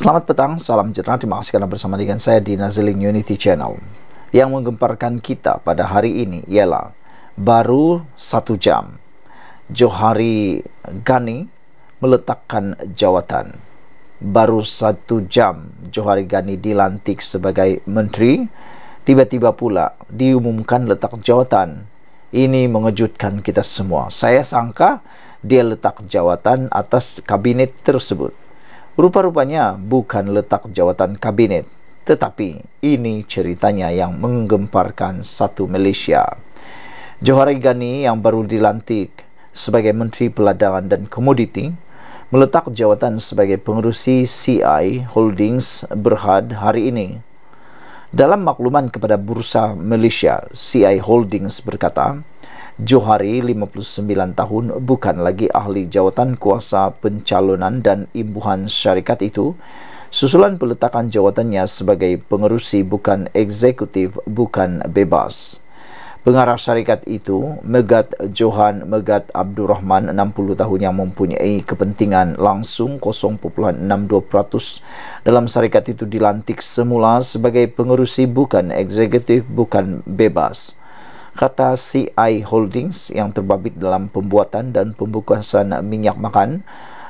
Selamat petang, salam sejahtera. Terima kasih kerana bersama dengan saya di Nazling Unity Channel. Yang menggemparkan kita pada hari ini ialah baru satu jam Johari Gani meletakkan jawatan. Baru satu jam Johari Gani dilantik sebagai menteri, tiba-tiba pula diumumkan letak jawatan. Ini mengejutkan kita semua. Saya sangka dia letak jawatan atas kabinet tersebut. Rupa-rupanya bukan letak jawatan kabinet, tetapi ini ceritanya yang menggemparkan satu Malaysia. Johor Igani yang baru dilantik sebagai Menteri Peladangan dan Komoditi meletak jawatan sebagai pengurusi CI Holdings Berhad hari ini. Dalam makluman kepada Bursa Malaysia, CI Holdings berkata, Johari, 59 tahun, bukan lagi ahli jawatan kuasa pencalonan dan imbuhan syarikat itu. Susulan peletakan jawatannya sebagai pengerusi bukan eksekutif, bukan bebas. Pengarah syarikat itu, Megat Johan Megat Abdul Rahman, 60 tahun yang mempunyai kepentingan langsung 0.62% dalam syarikat itu dilantik semula sebagai pengerusi bukan eksekutif, bukan bebas kata CI Holdings yang terbabit dalam pembuatan dan pembukasan minyak makan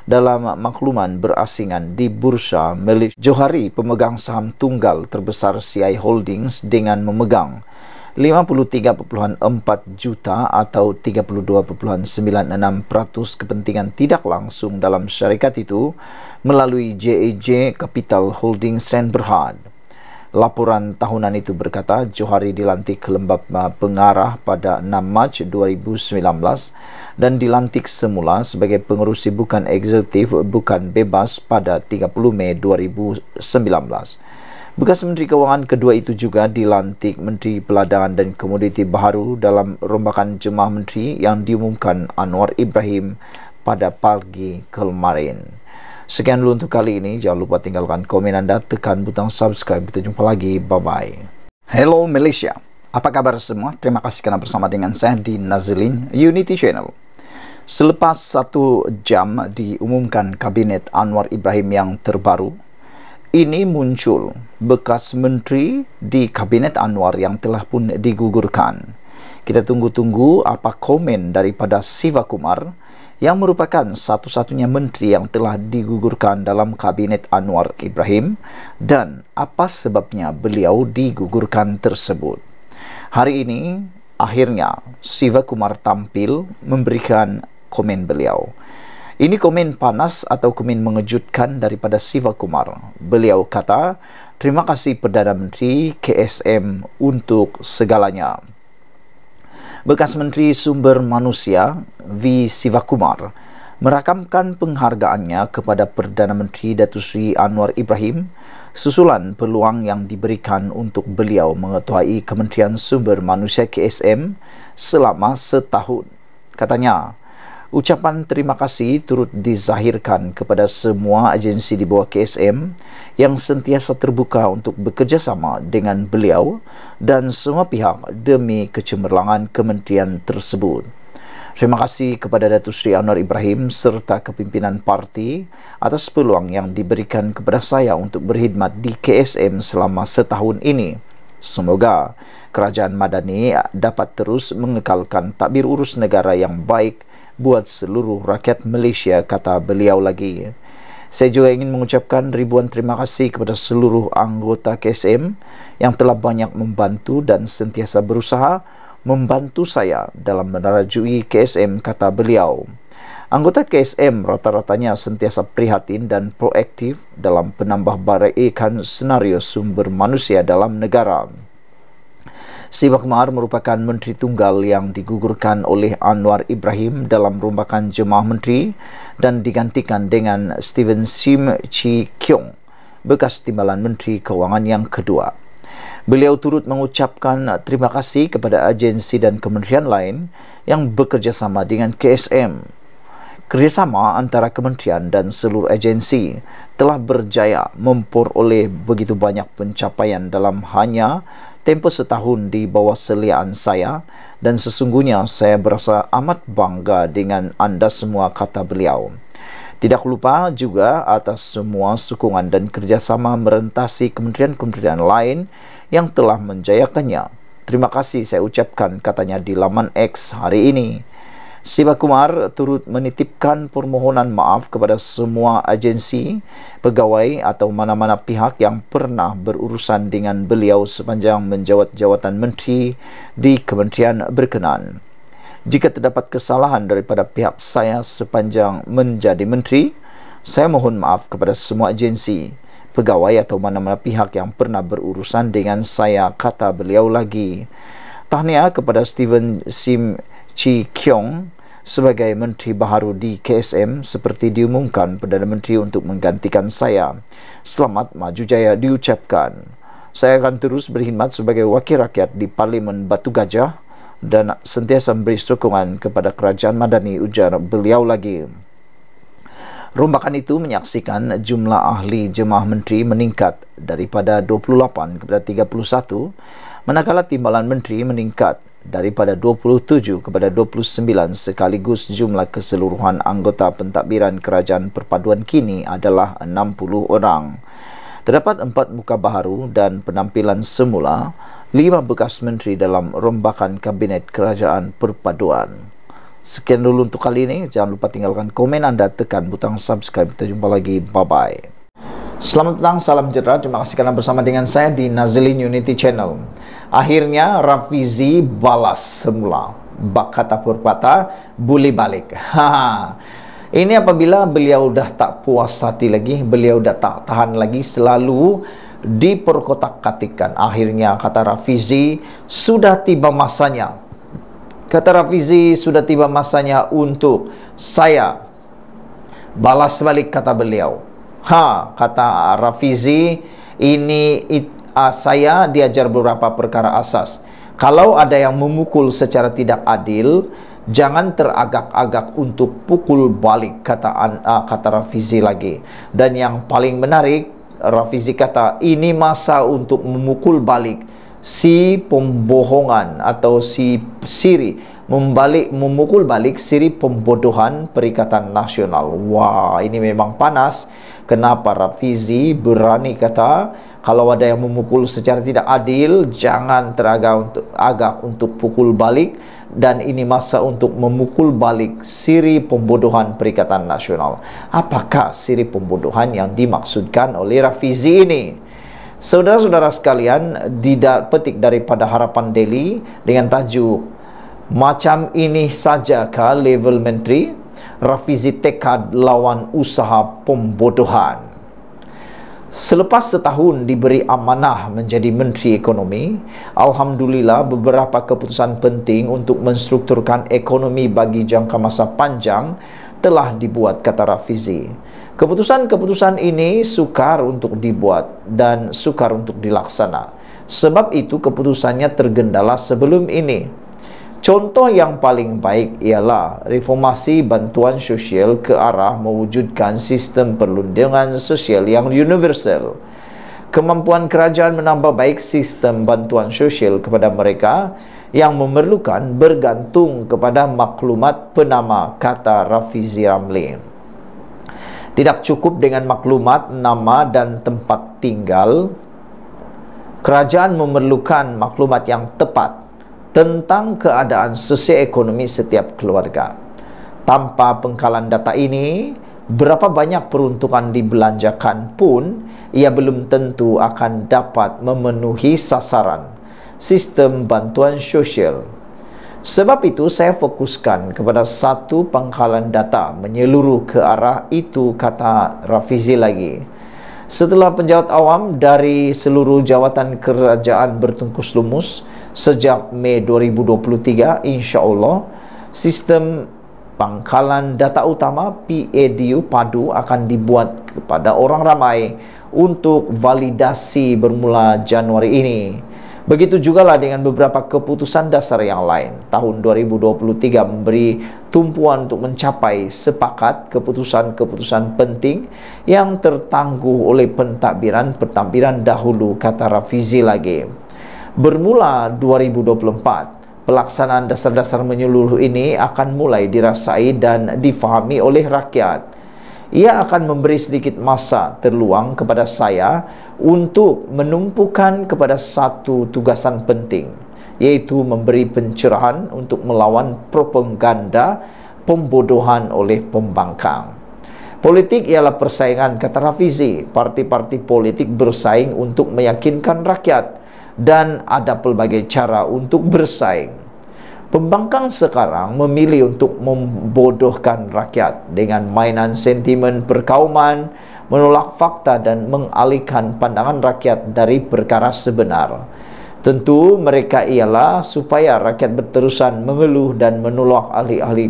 dalam makluman berasingan di bursa milik Johari pemegang saham tunggal terbesar CI Holdings dengan memegang 53.4 juta atau 32.96% kepentingan tidak langsung dalam syarikat itu melalui JEJ Capital Holdings Rand Berhad. Laporan tahunan itu berkata Johari dilantik lembab uh, pengarah pada 6 Mac 2019 dan dilantik semula sebagai pengerusi bukan eksekutif bukan bebas pada 30 Mei 2019. Bekas Menteri Kewangan kedua itu juga dilantik Menteri Peladangan dan Komoditi Baharu dalam rombakan jemaah menteri yang diumumkan Anwar Ibrahim pada pagi kemarin. Sekian dulu untuk kali ini. Jangan lupa tinggalkan komen anda, tekan butang subscribe. Kita jumpa lagi. Bye-bye. Hello Malaysia. Apa kabar semua? Terima kasih kerana bersama dengan saya di Nazilin Unity Channel. Selepas satu jam diumumkan Kabinet Anwar Ibrahim yang terbaru, ini muncul bekas menteri di Kabinet Anwar yang telah pun digugurkan. Kita tunggu-tunggu apa komen daripada Siva Kumar yang merupakan satu-satunya menteri yang telah digugurkan dalam kabinet Anwar Ibrahim dan apa sebabnya beliau digugurkan tersebut. Hari ini, akhirnya Siva Kumar tampil memberikan komen beliau. Ini komen panas atau komen mengejutkan daripada Siva Kumar. Beliau kata, Terima kasih Perdana Menteri KSM untuk segalanya bekas Menteri Sumber Manusia V. Sivakumar merakamkan penghargaannya kepada Perdana Menteri Datuk Sri Anwar Ibrahim susulan peluang yang diberikan untuk beliau mengetuai Kementerian Sumber Manusia KSM selama setahun. Katanya, Ucapan terima kasih turut dizahirkan kepada semua agensi di bawah KSM yang sentiasa terbuka untuk bekerjasama dengan beliau dan semua pihak demi kecemerlangan kementerian tersebut. Terima kasih kepada Datuk Sri Anwar Ibrahim serta kepimpinan parti atas peluang yang diberikan kepada saya untuk berkhidmat di KSM selama setahun ini. Semoga kerajaan Madani dapat terus mengekalkan takbir urus negara yang baik buat seluruh rakyat Malaysia, kata beliau lagi. Saya juga ingin mengucapkan ribuan terima kasih kepada seluruh anggota KSM yang telah banyak membantu dan sentiasa berusaha membantu saya dalam menerajui KSM, kata beliau. Anggota KSM rata-ratanya sentiasa prihatin dan proaktif dalam penambah baraikan senario sumber manusia dalam negara. Sibak Mar merupakan menteri tunggal yang digugurkan oleh Anwar Ibrahim dalam rombakan jemaah menteri dan digantikan dengan Steven Sim Chi Kyung, bekas timbalan menteri kewangan yang kedua. Beliau turut mengucapkan terima kasih kepada agensi dan kementerian lain yang bekerjasama dengan KSM. Kerjasama antara kementerian dan seluruh agensi telah berjaya memperoleh begitu banyak pencapaian dalam hanya tempo setahun di bawah seliaan saya dan sesungguhnya saya berasa amat bangga dengan Anda semua kata beliau. Tidak lupa juga atas semua sokongan dan kerjasama merentasi kementerian-kementerian lain yang telah menjayakannya. Terima kasih saya ucapkan katanya di laman X hari ini. Siva Kumar turut menitipkan permohonan maaf kepada semua agensi, pegawai atau mana-mana pihak yang pernah berurusan dengan beliau sepanjang menjawat jawatan menteri di kementerian berkenaan. Jika terdapat kesalahan daripada pihak saya sepanjang menjadi menteri, saya mohon maaf kepada semua agensi, pegawai atau mana-mana pihak yang pernah berurusan dengan saya, kata beliau lagi. Tahniah kepada Steven Sim Chi Kyong sebagai menteri baharu di KSM seperti diumumkan Perdana Menteri untuk menggantikan saya. Selamat maju jaya diucapkan. Saya akan terus berkhidmat sebagai wakil rakyat di Parlimen Batu Gajah dan sentiasa memberi sokongan kepada Kerajaan Madani ujar beliau lagi. Rombakan itu menyaksikan jumlah ahli jemaah menteri meningkat daripada 28 kepada 31 manakala timbalan menteri meningkat daripada 27 kepada 29 sekaligus jumlah keseluruhan anggota pentadbiran kerajaan perpaduan kini adalah 60 orang. Terdapat empat muka baru dan penampilan semula, lima bekas menteri dalam rombakan Kabinet Kerajaan Perpaduan. Sekian dulu untuk kali ini. Jangan lupa tinggalkan komen anda, tekan butang subscribe. Kita jumpa lagi. Bye-bye. Selamat datang, salam sejahtera. Terima kasih kerana bersama dengan saya di Nazlin Unity Channel. Akhirnya, Rafizi balas semula. Bak kata purpata, boleh balik. Ha, ha. Ini apabila beliau dah tak puas hati lagi, beliau dah tak tahan lagi, selalu diperkotak-katikan. Akhirnya, kata Rafizi, sudah tiba masanya. Kata Rafizi, sudah tiba masanya untuk saya balas balik kata beliau. Ha, kata Rafizi, ini it, uh, saya diajar beberapa perkara asas. Kalau ada yang memukul secara tidak adil, jangan teragak-agak untuk pukul balik, kata, uh, kata Rafizi lagi. Dan yang paling menarik, Rafizi kata, ini masa untuk memukul balik si pembohongan atau si siri membalik memukul balik siri pembodohan perikatan nasional. Wah, ini memang panas kenapa Rafizi berani kata kalau ada yang memukul secara tidak adil jangan teragak untuk agak untuk pukul balik dan ini masa untuk memukul balik siri pembodohan Perikatan Nasional. Apakah siri pembodohan yang dimaksudkan oleh Rafizi ini? Saudara-saudara sekalian, didat petik daripada Harapan Delhi dengan tajuk macam ini sajakah level menteri Rafizi tekad lawan usaha pembodohan. Selepas setahun diberi amanah menjadi Menteri Ekonomi, Alhamdulillah beberapa keputusan penting untuk menstrukturkan ekonomi bagi jangka masa panjang telah dibuat kata Rafizi. Keputusan-keputusan ini sukar untuk dibuat dan sukar untuk dilaksana. Sebab itu keputusannya tergendala sebelum ini. Contoh yang paling baik ialah reformasi bantuan sosial ke arah mewujudkan sistem perlindungan sosial yang universal. Kemampuan kerajaan menambah baik sistem bantuan sosial kepada mereka yang memerlukan bergantung kepada maklumat penama kata Rafizi Ramli. Tidak cukup dengan maklumat nama dan tempat tinggal, kerajaan memerlukan maklumat yang tepat tentang keadaan sosioekonomi setiap keluarga. Tanpa pengkalan data ini, berapa banyak peruntukan dibelanjakan pun ia belum tentu akan dapat memenuhi sasaran sistem bantuan sosial. Sebab itu saya fokuskan kepada satu pengkalan data menyeluruh ke arah itu kata Rafizi lagi. Setelah penjawat awam dari seluruh jawatan kerajaan bertungkus lumus, sejak Mei 2023 insya-Allah sistem pangkalan data utama PADU padu akan dibuat kepada orang ramai untuk validasi bermula Januari ini. Begitu juga lah dengan beberapa keputusan dasar yang lain. Tahun 2023 memberi tumpuan untuk mencapai sepakat keputusan-keputusan penting yang tertangguh oleh pentadbiran pertampiran dahulu kata Rafizi lagi bermula 2024. Pelaksanaan dasar-dasar menyeluruh ini akan mulai dirasai dan difahami oleh rakyat. Ia akan memberi sedikit masa terluang kepada saya untuk menumpukan kepada satu tugasan penting yaitu memberi pencerahan untuk melawan propaganda pembodohan oleh pembangkang. Politik ialah persaingan kata Rafizi. Parti-parti politik bersaing untuk meyakinkan rakyat dan ada pelbagai cara untuk bersaing. Pembangkang sekarang memilih untuk membodohkan rakyat dengan mainan sentimen perkauman, menolak fakta dan mengalihkan pandangan rakyat dari perkara sebenar. Tentu mereka ialah supaya rakyat berterusan mengeluh dan menolak ahli-ahli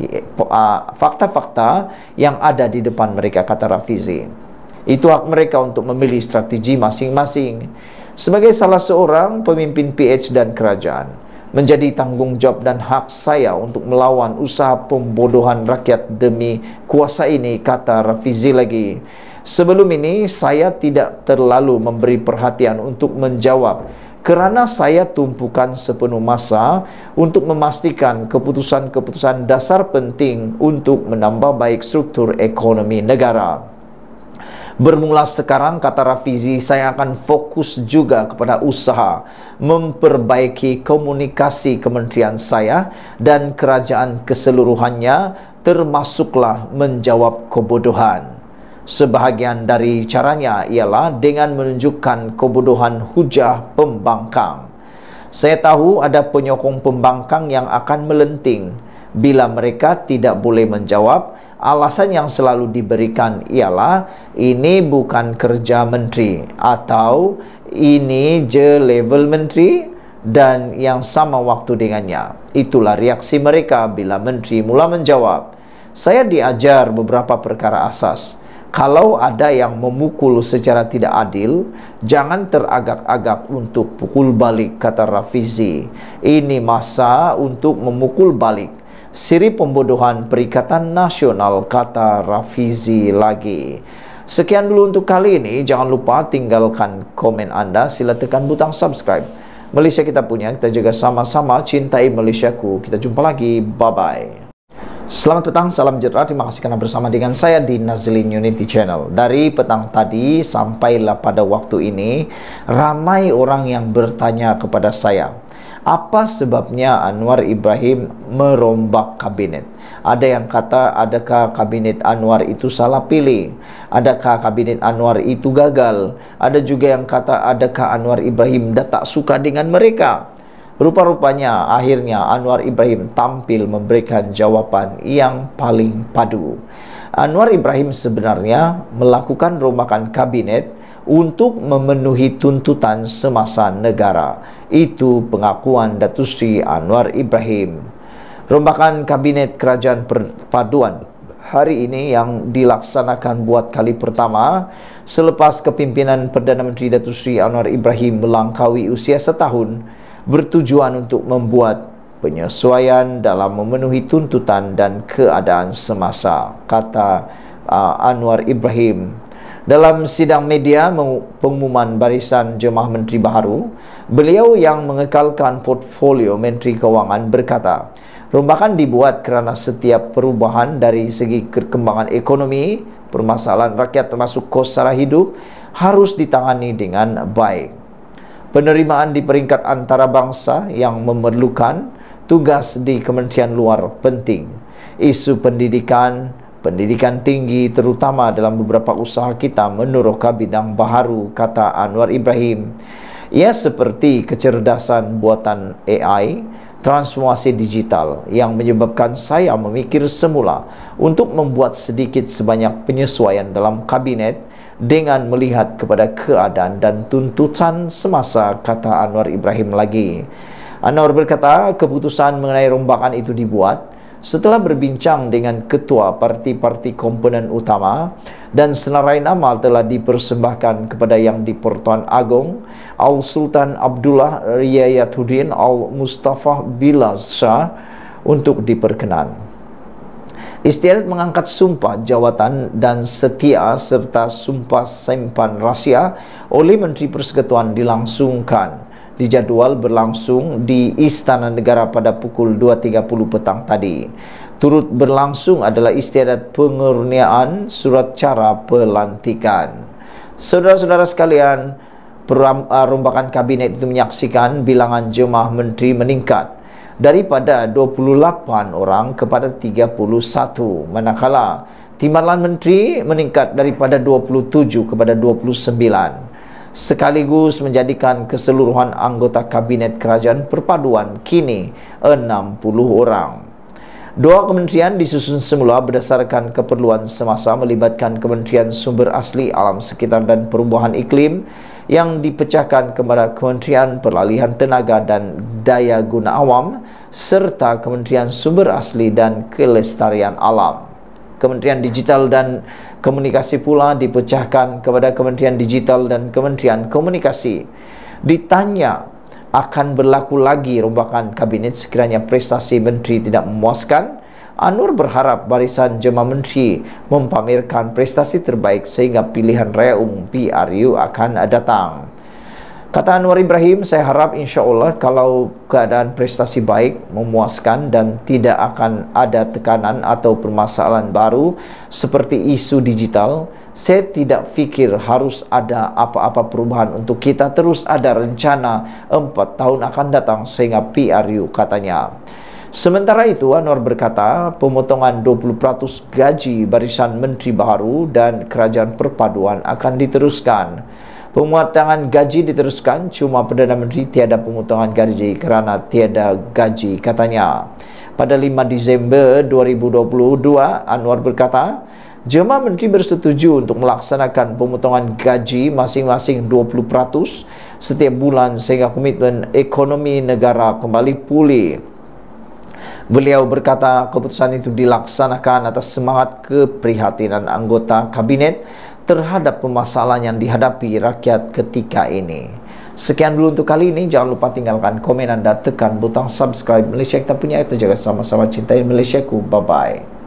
eh, fakta-fakta yang ada di depan mereka kata Rafizi. Itu hak mereka untuk memilih strategi masing-masing sebagai salah seorang pemimpin PH dan kerajaan menjadi tanggungjawab dan hak saya untuk melawan usaha pembodohan rakyat demi kuasa ini kata Rafizi lagi sebelum ini saya tidak terlalu memberi perhatian untuk menjawab kerana saya tumpukan sepenuh masa untuk memastikan keputusan-keputusan dasar penting untuk menambah baik struktur ekonomi negara. Bermula sekarang, kata Rafizi, saya akan fokus juga kepada usaha memperbaiki komunikasi kementerian saya dan kerajaan keseluruhannya termasuklah menjawab kebodohan. Sebahagian dari caranya ialah dengan menunjukkan kebodohan hujah pembangkang. Saya tahu ada penyokong pembangkang yang akan melenting bila mereka tidak boleh menjawab Alasan yang selalu diberikan ialah ini bukan kerja menteri atau ini je level menteri dan yang sama waktu dengannya. Itulah reaksi mereka bila menteri mula menjawab. Saya diajar beberapa perkara asas. Kalau ada yang memukul secara tidak adil, jangan teragak-agak untuk pukul balik, kata Rafizi. Ini masa untuk memukul balik. siri pembodohan Perikatan Nasional kata Rafizi lagi. Sekian dulu untuk kali ini. Jangan lupa tinggalkan komen anda. Sila tekan butang subscribe. Malaysia kita punya. Kita jaga sama-sama cintai Malaysia ku. Kita jumpa lagi. Bye-bye. Selamat petang, salam jerat. Terima kasih kerana bersama dengan saya di Nazlin Unity Channel. Dari petang tadi sampailah pada waktu ini, ramai orang yang bertanya kepada saya. Apa sebabnya Anwar Ibrahim merombak kabinet? Ada yang kata adakah kabinet Anwar itu salah pilih? Adakah kabinet Anwar itu gagal? Ada juga yang kata adakah Anwar Ibrahim dah tak suka dengan mereka? Rupa-rupanya akhirnya Anwar Ibrahim tampil memberikan jawaban yang paling padu. Anwar Ibrahim sebenarnya melakukan rombakan kabinet untuk memenuhi tuntutan semasa negara. Itu pengakuan Datuk Sri Anwar Ibrahim. Rombakan Kabinet Kerajaan Perpaduan hari ini yang dilaksanakan buat kali pertama selepas kepimpinan Perdana Menteri Datuk Sri Anwar Ibrahim melangkaui usia setahun bertujuan untuk membuat penyesuaian dalam memenuhi tuntutan dan keadaan semasa kata uh, Anwar Ibrahim dalam sidang media pengumuman barisan jemaah menteri baru, beliau yang mengekalkan portfolio menteri kewangan berkata, rombakan dibuat kerana setiap perubahan dari segi perkembangan ekonomi, permasalahan rakyat termasuk kos sara hidup harus ditangani dengan baik. Penerimaan di peringkat antarabangsa yang memerlukan tugas di Kementerian Luar penting. Isu pendidikan, Pendidikan tinggi terutama dalam beberapa usaha kita menurunkan bidang baharu, kata Anwar Ibrahim. Ia seperti kecerdasan buatan AI, transformasi digital yang menyebabkan saya memikir semula untuk membuat sedikit sebanyak penyesuaian dalam kabinet dengan melihat kepada keadaan dan tuntutan semasa, kata Anwar Ibrahim lagi. Anwar berkata keputusan mengenai rombakan itu dibuat, setelah berbincang dengan ketua parti-parti komponen utama dan senarai nama telah dipersembahkan kepada Yang di Pertuan Agong Al Sultan Abdullah Riyayatuddin Al Mustafa Bilas Shah untuk diperkenan. Istiadat mengangkat sumpah jawatan dan setia serta sumpah simpan rahsia oleh Menteri Persekutuan dilangsungkan dijadual berlangsung di Istana Negara pada pukul 2.30 petang tadi. Turut berlangsung adalah istiadat pengurniaan surat cara pelantikan. Saudara-saudara sekalian, ah, rombakan kabinet itu menyaksikan bilangan jemaah menteri meningkat daripada 28 orang kepada 31 manakala timbalan menteri meningkat daripada 27 kepada 29 sekaligus menjadikan keseluruhan anggota kabinet kerajaan perpaduan kini 60 orang. Dua kementerian disusun semula berdasarkan keperluan semasa melibatkan Kementerian Sumber Asli Alam Sekitar dan Perubahan Iklim yang dipecahkan kepada Kementerian Peralihan Tenaga dan Daya Guna Awam serta Kementerian Sumber Asli dan Kelestarian Alam. Kementerian Digital dan Komunikasi pula dipecahkan kepada Kementerian Digital dan Kementerian Komunikasi. Ditanya akan berlaku lagi rombakan kabinet sekiranya prestasi menteri tidak memuaskan, Anur berharap barisan jemaah menteri mempamerkan prestasi terbaik sehingga pilihan raya umum PRU akan datang. Kata Anwar Ibrahim, saya harap insya Allah kalau keadaan prestasi baik, memuaskan dan tidak akan ada tekanan atau permasalahan baru seperti isu digital, saya tidak pikir harus ada apa-apa perubahan untuk kita terus ada rencana 4 tahun akan datang sehingga PRU katanya. Sementara itu, Anwar berkata, pemotongan 20% gaji barisan menteri baru dan kerajaan perpaduan akan diteruskan. Pemotongan gaji diteruskan cuma Perdana Menteri tiada pemotongan gaji kerana tiada gaji katanya. Pada 5 Disember 2022 Anwar berkata Jemaah Menteri bersetuju untuk melaksanakan pemotongan gaji masing-masing 20% setiap bulan sehingga komitmen ekonomi negara kembali pulih. Beliau berkata keputusan itu dilaksanakan atas semangat keprihatinan anggota kabinet terhadap permasalahan yang dihadapi rakyat ketika ini. Sekian dulu untuk kali ini. Jangan lupa tinggalkan komen anda, tekan butang subscribe Malaysia kita punya. itu jaga sama-sama cintai Malaysia ku. Bye-bye.